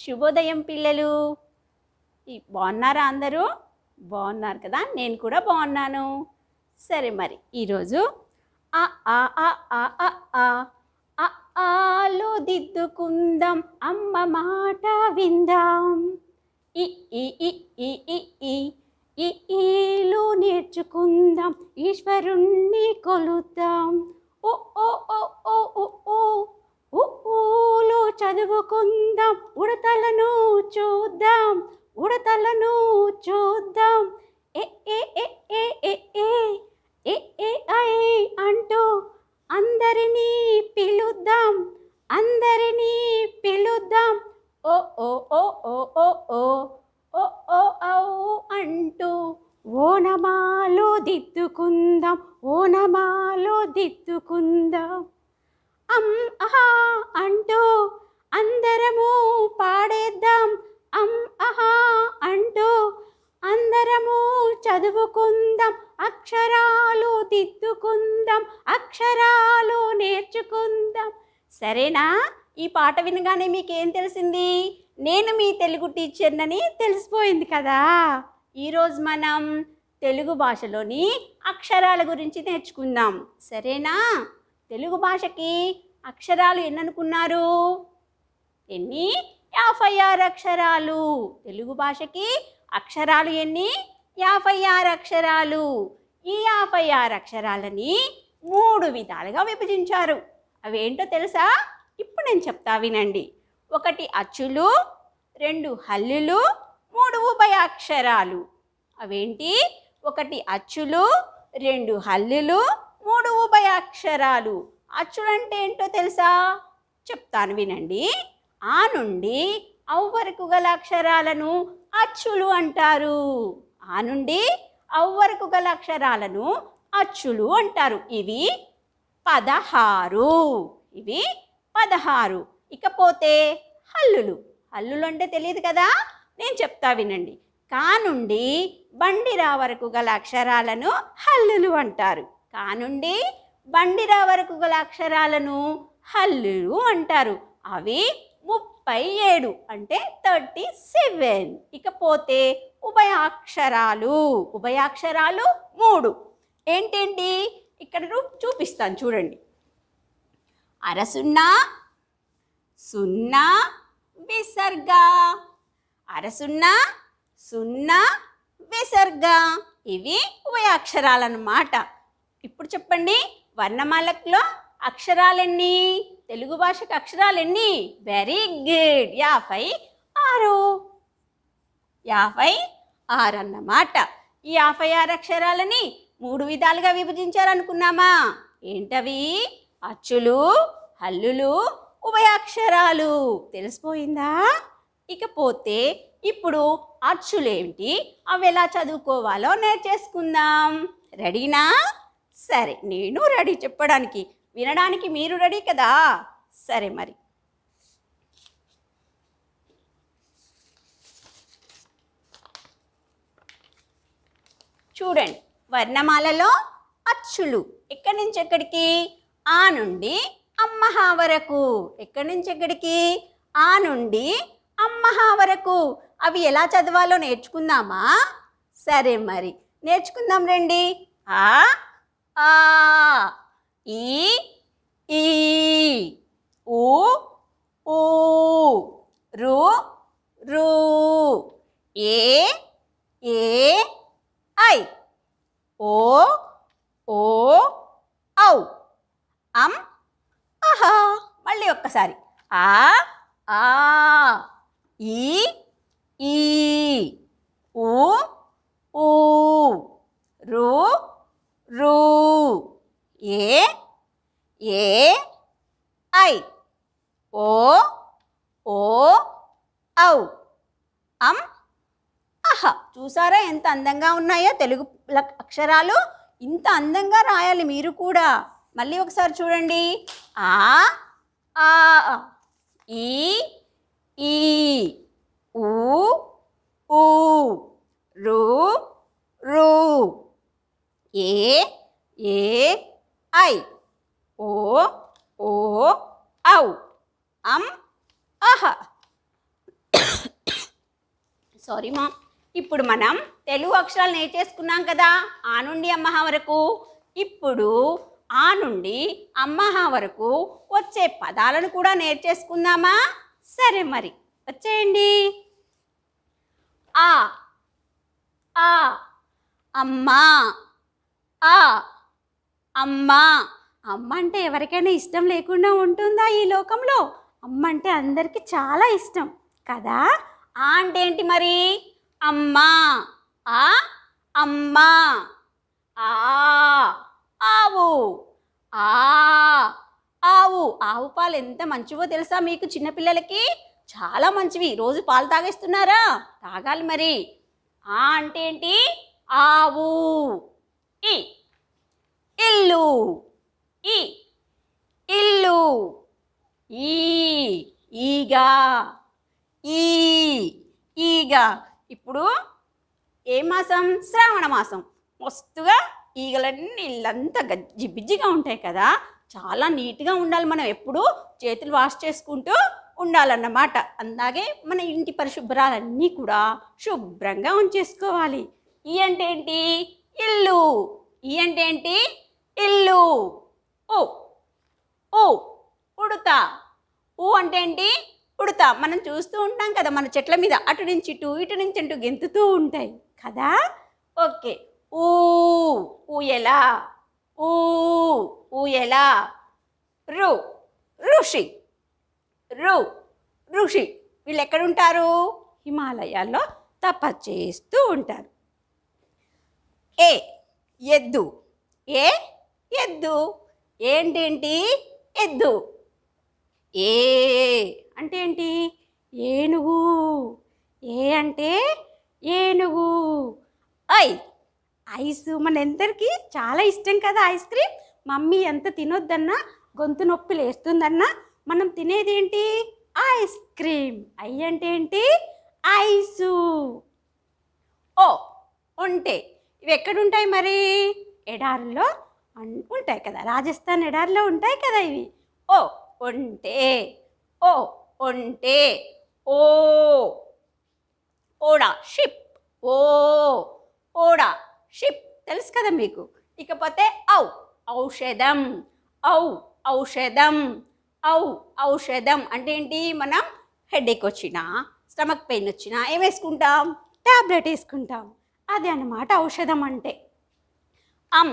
శుభోదయం పిల్లలు బాగున్నారా అందరూ బాగున్నారు కదా నేను కూడా బాగున్నాను సరే మరి ఈరోజు ఆ ఆ ఆ ఆ ఆ ఆ ఆలో దిద్దుకుందాం అమ్మ మాట విందాం ఈ ఈ ఈ ఈ ఈ ఈ ఈ ఈలో నేర్చుకుందాం ఈశ్వరుణ్ణి కొలుద్దాం ఓ ఓ ఓ ఓ ఓ ఓ చదువుకుందాం ఉడతలను చూద్దాం ఉడతలను చూద్దాం ఏ ఏ ఏ ఏ ఏ ఏ అంటూ అందరినీ పిలుద్దాం అందరినీ పిలుద్దాం ఓ ఓ ఓ ఓ ఓ ఓ ఓ ఓ అంటూ ఓనమాలో దిద్దుకుందాం ఓనమాలు దిద్దుకుందాం అం ఆహా అంటూ అందరము పాడేద్దాం అం అహా అంటూ అందరము చదువుకుందాం అక్షరాలు దిద్దుకుందాం అక్షరాలు నేర్చుకుందాం సరేనా ఈ పాట వినగానే మీకేం తెలిసింది నేను మీ తెలుగు టీచర్నని తెలిసిపోయింది కదా ఈరోజు మనం తెలుగు భాషలోని అక్షరాల గురించి నేర్చుకుందాం సరేనా తెలుగు భాషకి అక్షరాలు ఎన్ననుకున్నారు ఎన్ని యాభై ఆరు అక్షరాలు తెలుగు భాషకి అక్షరాలు ఎన్ని యాభై ఆరు అక్షరాలు ఈ యాభై ఆరు అక్షరాలని మూడు విధాలుగా విభజించారు అవేంటో తెలుసా ఇప్పుడు నేను చెప్తా వినండి ఒకటి అచ్చులు రెండు హల్లులు మూడు ఉభయ అక్షరాలు అవేంటి ఒకటి అచ్చులు రెండు హల్లులు మూడు ఉభయ అచ్చులు అచ్చులంటే ఏంటో తెలుసా చెప్తాను వినండి ఆ నుండి ఔ వరకు గల అక్షరాలను అచ్చులు అంటారు ఆ నుండి ఔవరకు వరకు గల అక్షరాలను అచ్చులు అంటారు ఇవి పదహారు ఇవి పదహారు ఇకపోతే హల్లులు హల్లులు అంటే తెలియదు కదా నేను చెప్తా వినండి కానుండి బండిరా వరకు గల అక్షరాలను హల్లులు అంటారు కానుండి బండిరా వరకు గల అక్షరాలను హల్లులు అంటారు అవి ముప్పై ఏడు అంటే థర్టీ సెవెన్ ఇకపోతే ఉభయాక్షరాలు ఉభయాక్షరాలు మూడు ఏంటండి ఇక్కడ చూపిస్తాను చూడండి అర సున్నా సున్నా విసర్గ అర సున్నా సున్నా విసర్గ ఇవి ఉభయాక్షరాలన్నమాట ఇప్పుడు చెప్పండి వర్ణమాలకులో అక్షరాలెన్ని తెలుగు భాషకు అక్షరాలెన్ని వెరీ గుడ్ యాభై ఆరు యాభై ఆరు అన్నమాట ఈ యాభై ఆరు అక్షరాలని మూడు విధాలుగా విభజించారనుకున్నామా ఏంటవి అచ్చులు హల్లులు ఉభయాక్షరాలు తెలిసిపోయిందా ఇకపోతే ఇప్పుడు అచ్చులేమిటి అవి ఎలా చదువుకోవాలో నేర్చేసుకుందాం రెడీనా సరే నేను రెడీ చెప్పడానికి వినడానికి మీరు రెడీ కదా సరే మరి చూడండి వర్ణమాలలో అచ్చులు ఎక్కడి నుంచి ఎక్కడికి ఆ నుండి అమ్మహా వరకు ఎక్కడి నుంచి ఎక్కడికి ఆ నుండి అమ్మహా వరకు అవి ఎలా చదవాలో నేర్చుకుందామా సరే మరి నేర్చుకుందాం రండి ఆ ఈ ఈ ఉ ఊ రు రు ఏ ఏ ఐ ఓ ఓ ఔ అం ఆహా మళ్ళీ ఒక్కసారి ఆ ఆ ఈ ఈ ఊ ఊ రు ఏ ఏ ఐ ఓ ఓ ఔ అం అహ చూసారా ఎంత అందంగా ఉన్నాయో తెలుగు అక్షరాలు ఇంత అందంగా రాయాలి మీరు కూడా మళ్ళీ ఒకసారి చూడండి ఆ ఆ ఈ ఈ ఊ ఊ రు రూ ఏ ఏ ఐ ఓ ఓ ఔ అం అహ సారీ మా ఇప్పుడు మనం తెలుగు అక్షరాలు నేర్చేసుకున్నాం కదా ఆ నుండి అమ్మహ వరకు ఇప్పుడు ఆ నుండి అమ్మహ వరకు వచ్చే పదాలను కూడా నేర్చేసుకుందామా సరే మరి వచ్చేయండి ఆ ఆ అమ్మా ఆ అమ్మా అమ్మ అంటే ఎవరికైనా ఇష్టం లేకుండా ఉంటుందా ఈ లోకంలో అమ్మ అంటే అందరికీ చాలా ఇష్టం కదా ఆ అంటే ఏంటి మరి అమ్మా ఆ అమ్మా ఆ ఆవు ఆ ఆవు ఆవు పాలు ఎంత మంచివో తెలుసా మీకు చిన్నపిల్లలకి చాలా మంచివి రోజు పాలు తాగేస్తున్నారా తాగాలి మరి ఆ అంటే ఏంటి ఆవు ఈ ఇల్లు ఈ ఇల్లు ఈ ఈగా ఈ ఈగా ఇప్పుడు ఏ మాసం శ్రావణ మాసం మస్తుగా ఈగలన్నీ ఇల్లంతా గజ్జి బిజ్జిగా ఉంటాయి కదా చాలా నీట్గా ఉండాలి మనం ఎప్పుడూ చేతులు వాష్ చేసుకుంటూ ఉండాలన్నమాట అందాగే మన ఇంటి పరిశుభ్రాలన్నీ కూడా శుభ్రంగా ఉంచేసుకోవాలి ఈ అంటే ఏంటి ఇల్లు ఈ అంటే ఏంటి ఇల్లు ఓ ఓ ఉడత ఊ అంటే ఏంటి ఉడత మనం చూస్తూ ఉంటాం కదా మన చెట్ల మీద అటు నుంచి ఇటు ఇటు నుంచి అంటూ గెంతుతూ ఉంటాయి కదా ఓకే ఊ ఊయలా ఊ ఊయలా రు ఋషి రు ఋషి వీళ్ళు ఎక్కడ ఉంటారు హిమాలయాల్లో తప చేస్తూ ఉంటారు ఏ ఎద్దు ఏ ఎద్దు ఏంటేంటి ఎద్దు ఏ అంటే ఏంటి ఏనుగు ఏ అంటే ఏనుగు ఐ ఐస్ మన ఎందరికీ చాలా ఇష్టం కదా ఐస్ క్రీమ్ మమ్మీ ఎంత తినొద్దన్నా గొంతు నొప్పి లేస్తుందన్నా మనం తినేది ఏంటి ఐస్ క్రీమ్ ఐ అంటే ఏంటి ఐసు ఓ ఉంటే ఇవి ఎక్కడుంటాయి మరి ఎడారుల్లో ఉంటాయి కదా రాజస్థాన్ ఎడారిలో ఉంటాయి కదా ఇవి ఓ ఒంటే ఓ ఒంటే ఓ ఓడా షిప్ ఓ ఓడా షిప్ తెలుసు కదా మీకు ఇకపోతే ఔ ఔషధం ఔ ఔషధం ఔ ఔషధం అంటే ఏంటి మనం హెడేక్ వచ్చినా స్టమక్ పెయిన్ వచ్చినా ఏం వేసుకుంటాం ట్యాబ్లెట్ వేసుకుంటాం అది అన్నమాట ఔషధం అంటే అం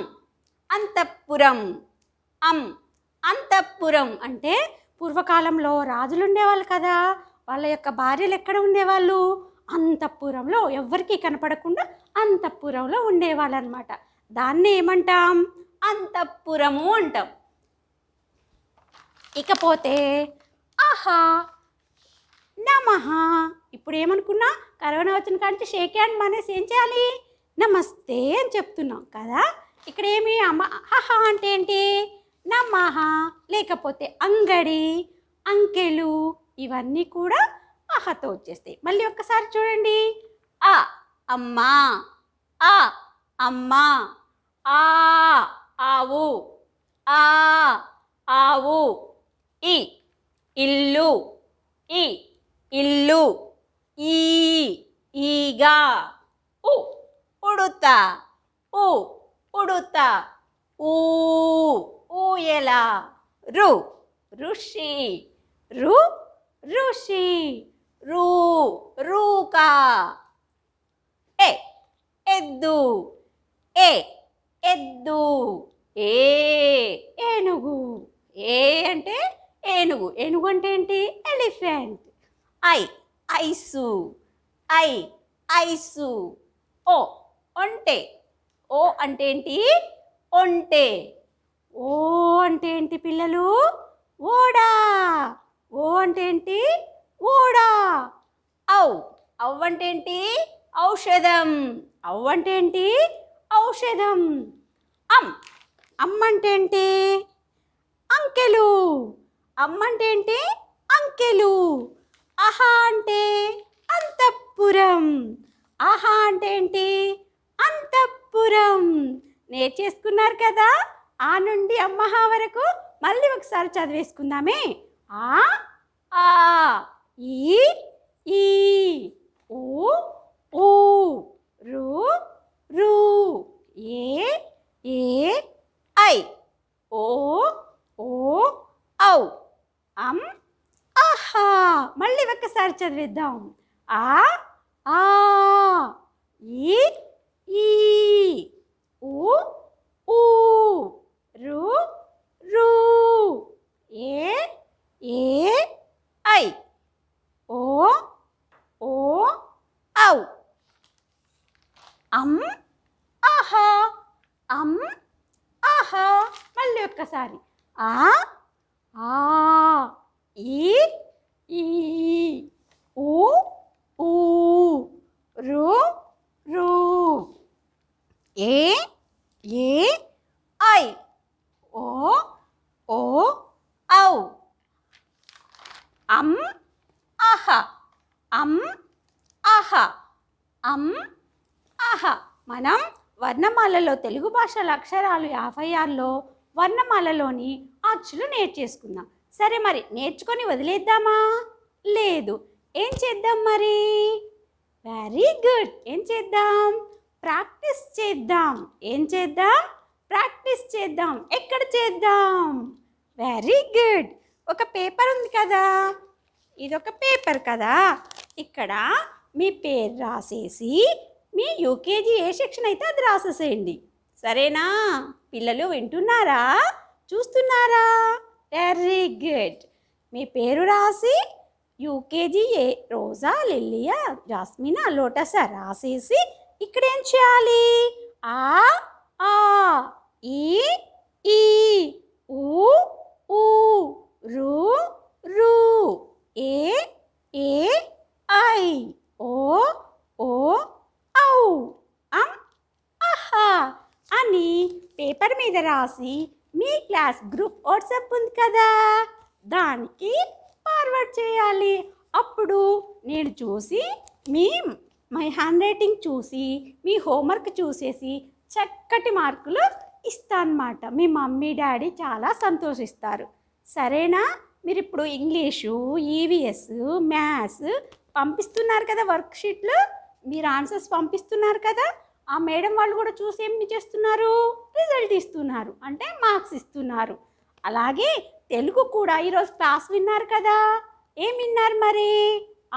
అంతఃపురం అం అంతఃపురం అంటే పూర్వకాలంలో రాజులు ఉండేవాళ్ళు కదా వాళ్ళ యొక్క భార్యలు ఎక్కడ ఉండేవాళ్ళు అంతఃపురంలో ఎవరికీ కనపడకుండా అంతఃపురంలో ఉండేవాళ్ళు అనమాట దాన్ని ఏమంటాం అంతఃపురము అంటాం ఇకపోతే ఆహా నమహ ఇప్పుడు ఏమనుకున్నా కరోనా వచ్చిన కాంచి షేక్ హ్యాండ్ మానేసి ఏం చేయాలి నమస్తే అని చెప్తున్నాం కదా ఇక్కడ ఏమి అమ్మ హహా అంటే ఏంటి నమహ లేకపోతే అంగడి అంకెలు ఇవన్నీ కూడా అహతో వచ్చేస్తాయి మళ్ళీ ఒక్కసారి చూడండి ఆ అమ్మా ఆ అమ్మా ఆ ఆవు ఆ ఆవు ఈ ఇల్లు ఈ ಇಲ್ಲು ಈ ಈಗ ಉ ಉಡುತ್ತ ಉ ಉಡುತ್ತ ಊ ಊಯಲ ರು ಋಷಿ ರು ಋಷಿ ರೂ ರೂಕ ಎ ಎದ್ದು ಎ ಎದ್ದು ಏ ಏನುಗು ಏ ಅಂತೆ ಏನುಗು ಏನುಗು అంటే ఏంటి I ice I ice O ఒంటే ఓ అంటే ఏంటి ఒంటే ఓ అంటే ఏంటి పిల్లలు ఓడా ఓ అంటే ఏంటి ఓడా ఔ అవ్ అంటే ఏంటి ఔషధం అవ్ అంటే ఏంటి ఔషధం అమ్ అమ్మ ఏంటి అంకెలు అమ్మ ఏంటి అంకెలు అహా అంటే అంతఃపురం ఆహా అంటే ఏంటి అంతఃపురం నేర్చేసుకున్నారు కదా ఆ నుండి అమ్మహా వరకు మళ్ళీ ఒకసారి చదివేసుకుందామే ఆ ఆ ఈ ఈ ఊ ఊ రు రు ఏ ఏ ఐ ఓ ఓ ఔ అమ్ హా మళ్ళీ ఒక్కసారి చదివిద్దాం ఆ ఈ వర్ణమాలలో తెలుగు భాషల అక్షరాలు యాభై ఆరులో వర్ణమాలలోని అచ్చులు నేర్చేసుకుందాం సరే మరి నేర్చుకొని వదిలేద్దామా లేదు ఏం చేద్దాం మరి వెరీ గుడ్ ఏం చేద్దాం ప్రాక్టీస్ చేద్దాం ఏం చేద్దాం ప్రాక్టీస్ చేద్దాం ఎక్కడ చేద్దాం వెరీ గుడ్ ఒక పేపర్ ఉంది కదా ఇది ఒక పేపర్ కదా ఇక్కడ మీ పేరు రాసేసి మీ యూకేజీ ఏ సెక్షన్ అయితే అది రాసేసేయండి సరేనా పిల్లలు వింటున్నారా చూస్తున్నారా వెరీ గుడ్ మీ పేరు రాసి యూకేజీ ఏ రోజా లిల్లియా జాస్మినా లోటస్ రాసేసి ఇక్కడ ఏం చేయాలి ఆ ఆ ఈ ఈ ఊ ఊ రు రు ఏ ఏ మీద రాసి మీ క్లాస్ గ్రూప్ వాట్సాప్ ఉంది కదా దానికి ఫార్వర్డ్ చేయాలి అప్పుడు నేను చూసి మీ మై హ్యాండ్ రైటింగ్ చూసి మీ హోంవర్క్ చూసేసి చక్కటి మార్కులు ఇస్తానమాట మీ మమ్మీ డాడీ చాలా సంతోషిస్తారు సరేనా మీరు ఇప్పుడు ఇంగ్లీషు ఈవీఎస్ e మ్యాథ్స్ పంపిస్తున్నారు కదా వర్క్షీట్లు మీరు ఆన్సర్స్ పంపిస్తున్నారు కదా ఆ మేడం వాళ్ళు కూడా చూసి ఏమి చేస్తున్నారు రిజల్ట్ ఇస్తున్నారు అంటే మార్క్స్ ఇస్తున్నారు అలాగే తెలుగు కూడా ఈరోజు క్లాస్ విన్నారు కదా ఏం విన్నారు మరి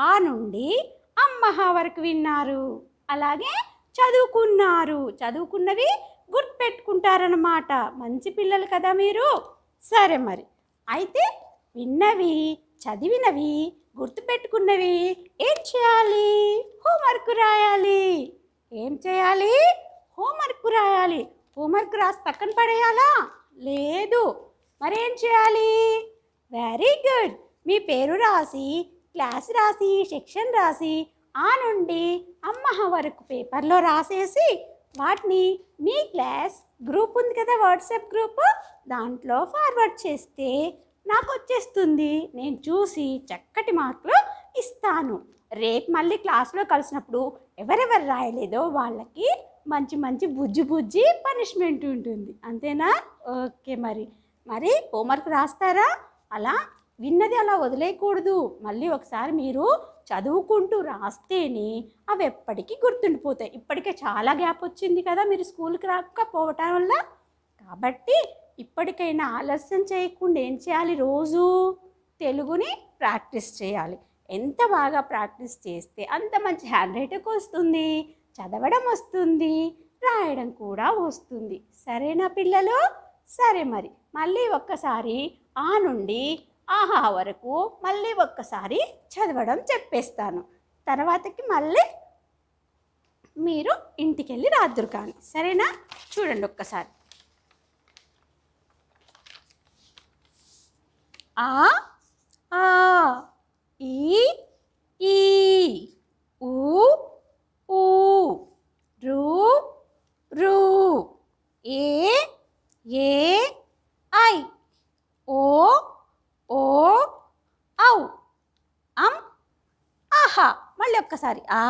ఆ నుండి అమ్మహ వరకు విన్నారు అలాగే చదువుకున్నారు చదువుకున్నవి పెట్టుకుంటారనమాట మంచి పిల్లలు కదా మీరు సరే మరి అయితే విన్నవి చదివినవి గుర్తుపెట్టుకున్నవి ఏం చేయాలి హోంవర్క్ రాయాలి ఏం చేయాలి హోంవర్క్ రాయాలి హోంవర్క్ రాసి పక్కన పడేయాలా లేదు మరేం చేయాలి వెరీ గుడ్ మీ పేరు రాసి క్లాస్ రాసి సెక్షన్ రాసి ఆ నుండి అమ్మ వరకు పేపర్లో రాసేసి వాటిని మీ క్లాస్ గ్రూప్ ఉంది కదా వాట్సాప్ గ్రూప్ దాంట్లో ఫార్వర్డ్ చేస్తే నాకు వచ్చేస్తుంది నేను చూసి చక్కటి మార్కులు ఇస్తాను రేపు మళ్ళీ క్లాస్లో కలిసినప్పుడు ఎవరెవరు రాయలేదో వాళ్ళకి మంచి మంచి బుజ్జి బుజ్జి పనిష్మెంట్ ఉంటుంది అంతేనా ఓకే మరి మరి హోంవర్క్ రాస్తారా అలా విన్నది అలా వదిలేయకూడదు మళ్ళీ ఒకసారి మీరు చదువుకుంటూ రాస్తేనే అవి ఎప్పటికీ గుర్తుండిపోతాయి ఇప్పటికే చాలా గ్యాప్ వచ్చింది కదా మీరు స్కూల్కి రాకపోవటం వల్ల కాబట్టి ఇప్పటికైనా ఆలస్యం చేయకుండా ఏం చేయాలి రోజు తెలుగుని ప్రాక్టీస్ చేయాలి ఎంత బాగా ప్రాక్టీస్ చేస్తే అంత మంచి హ్యాండ్ రైటింగ్ వస్తుంది చదవడం వస్తుంది రాయడం కూడా వస్తుంది సరేనా పిల్లలు సరే మరి మళ్ళీ ఒక్కసారి ఆ నుండి ఆహా వరకు మళ్ళీ ఒక్కసారి చదవడం చెప్పేస్తాను తర్వాతకి మళ్ళీ మీరు ఇంటికి వెళ్ళి రాదురు కానీ సరేనా చూడండి ఒక్కసారి ఆ ఈ ఈ ఊ ఊ రూ రూ ఏ ఏ ఐ ఓ ఓ ఔ అం ఆహా మళ్ళీ ఒక్కసారి ఆ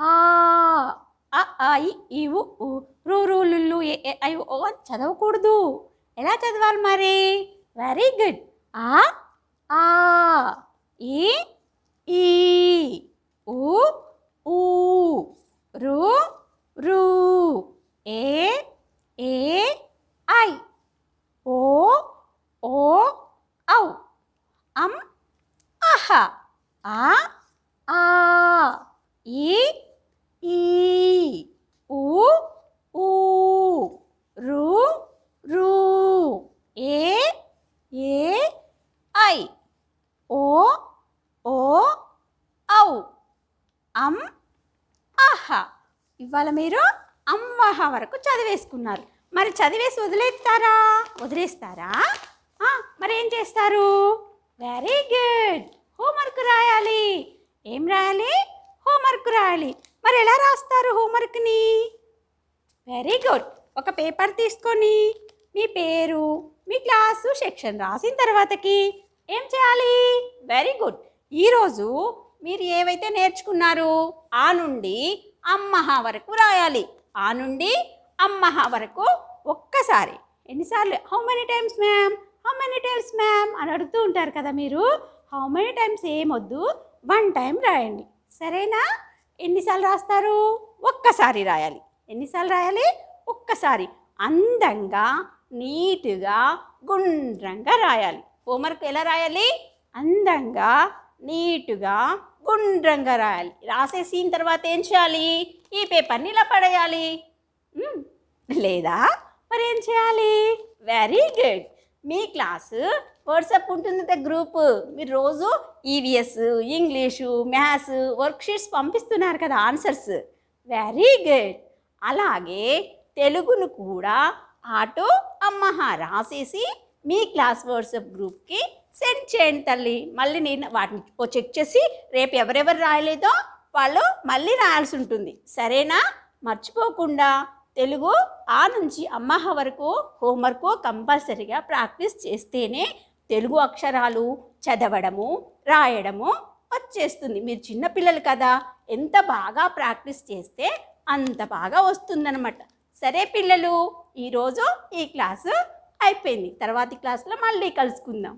ఆ ఐ ఇవు రు రూ లుల్లు ఏ ఐ ఓ అని చదవకూడదు ఎలా చదవాలి మరి వెరీ గుడ్ ఆ ఆ इ ई उ ऊ रु रु ए ए आई ओ ओ औ अम अह आ చేసుకున్నారు మరి చదివేసి వదిలేస్తారా వదిలేస్తారా మరి ఏం చేస్తారు వెరీ గుడ్ హోంవర్క్ రాయాలి ఏం రాయాలి హోంవర్క్ రాయాలి మరి ఎలా రాస్తారు హోంవర్క్ని వెరీ గుడ్ ఒక పేపర్ తీసుకొని మీ పేరు మీ క్లాసు సెక్షన్ రాసిన తర్వాతకి ఏం చేయాలి వెరీ గుడ్ ఈరోజు మీరు ఏవైతే నేర్చుకున్నారు ఆ నుండి అమ్మహ వరకు రాయాలి ఆ నుండి అమ్మహ వరకు ఒక్కసారి ఎన్నిసార్లు how many times ma'am how many times ma'am అని అడుగుతూ ఉంటారు కదా మీరు హౌ మెనీ టైమ్స్ ఏమొద్దు వన్ టైం రాయండి సరేనా ఎన్నిసార్లు రాస్తారు ఒక్కసారి రాయాలి ఎన్నిసార్లు రాయాలి ఒక్కసారి అందంగా నీటుగా గుండ్రంగా రాయాలి హోంవర్క్ ఎలా రాయాలి అందంగా నీటుగా గుండ్రంగా రాయాలి రాసేసిన తర్వాత ఏం చేయాలి ఈ పేపర్ని ఇలా పడేయాలి లేదా మరేం చేయాలి వెరీ గుడ్ మీ క్లాసు వాట్సాప్ ఉంటుంది గ్రూప్ మీరు రోజు ఈవీఎస్ ఇంగ్లీషు మ్యాథ్స్ వర్క్షీట్స్ పంపిస్తున్నారు కదా ఆన్సర్స్ వెరీ గుడ్ అలాగే తెలుగును కూడా ఆటో అమ్మహ రాసేసి మీ క్లాస్ వాట్సాప్ గ్రూప్కి సెండ్ చేయండి తల్లి మళ్ళీ నేను వాటిని చెక్ చేసి రేపు ఎవరెవరు రాయలేదో వాళ్ళు మళ్ళీ రాయాల్సి ఉంటుంది సరేనా మర్చిపోకుండా తెలుగు ఆ నుంచి అమ్మహ వరకు హోంవర్క్ కంపల్సరీగా ప్రాక్టీస్ చేస్తేనే తెలుగు అక్షరాలు చదవడము రాయడము వచ్చేస్తుంది మీరు చిన్నపిల్లలు కదా ఎంత బాగా ప్రాక్టీస్ చేస్తే అంత బాగా వస్తుందనమాట సరే పిల్లలు ఈరోజు ఈ క్లాసు అయిపోయింది తర్వాతి క్లాస్లో మళ్ళీ కలుసుకుందాం